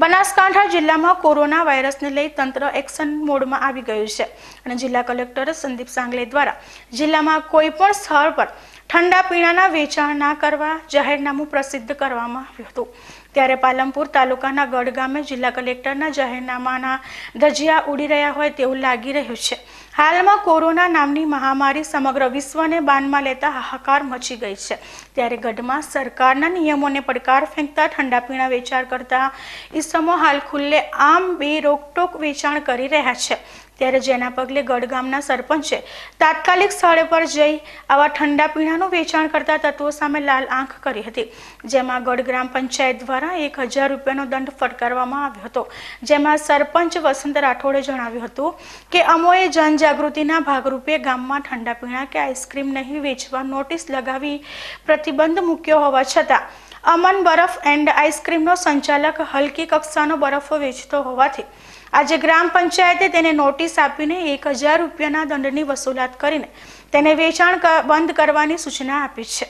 બનાસકાંઠા જિલ્લામાં કોરોના વાયરસને લઈ તંત્ર એક્શન મોડમાં આવી ગયું છે અને જિલ્લા કલેક્ટર સંદીપ સાંગલે દ્વારા જિલ્લામાં કોઈ પણ સ્થળ પર ઠંડા પીણાના વેચાણ ના કરવા જાહેરનામું પ્રસિદ્ધ કરવામાં આવ્યું હતું ત્યારે પાલમપુર તાલુકાના ગઢ ગામે જિલ્લા કલેક્ટરના જાહેરનામાના ધજિયા ઉડી રહ્યા હોય તેવું લાગી રહ્યું છે હાલમાં કોરોના નામની મહામારી સમગ્ર વિશ્વને બાનમાં લેતા હાહાકાર મચી ગઈ છે ત્યારે ગઢમાં સરકારના નિયમોને પડકાર ફેંકતા ઠંડા પીણા વેચાણ કરતા ઈસમો હાલ ખુલ્લે આમ બે રોકટોક વેચાણ કરી રહ્યા છે ત્યારે જેના પગલે ગઢ ગામના સરપંચે તાત્કાલિક સ્થળે પર જઈ આવા ઠંડા પીણાનું વેચાણ કરતા તત્વો સામે લાલ આંખ કરી હતી જેમાં ગઢગ્રામ પંચાયત દ્વારા એક હજાર રૂપિયાનો દંડ ફટકારવામાં આવ્યો હતો જેમાં સરપંચ વસંત રાઠોડે જણાવ્યું હતું કે અમોએ જનજાગૃતિના ભાગરૂપે ગામમાં ઠંડા પીણા કે આઈસ્ક્રીમ નહીં વેચવા નોટિસ લગાવી પ્રતિબંધ મૂક્યો હોવા છતાં અમન બરફ એન્ડ આઈસ્ક્રીમનો સંચાલક હલકી કક્ષાનો બરફ વેચતો હોવાથી આજે ગ્રામ પંચાયતે તેને નોટિસ આપીને એક હજાર રૂપિયાના દંડની વસૂલાત કરીને તેને વેચાણ બંધ કરવાની સૂચના આપી છે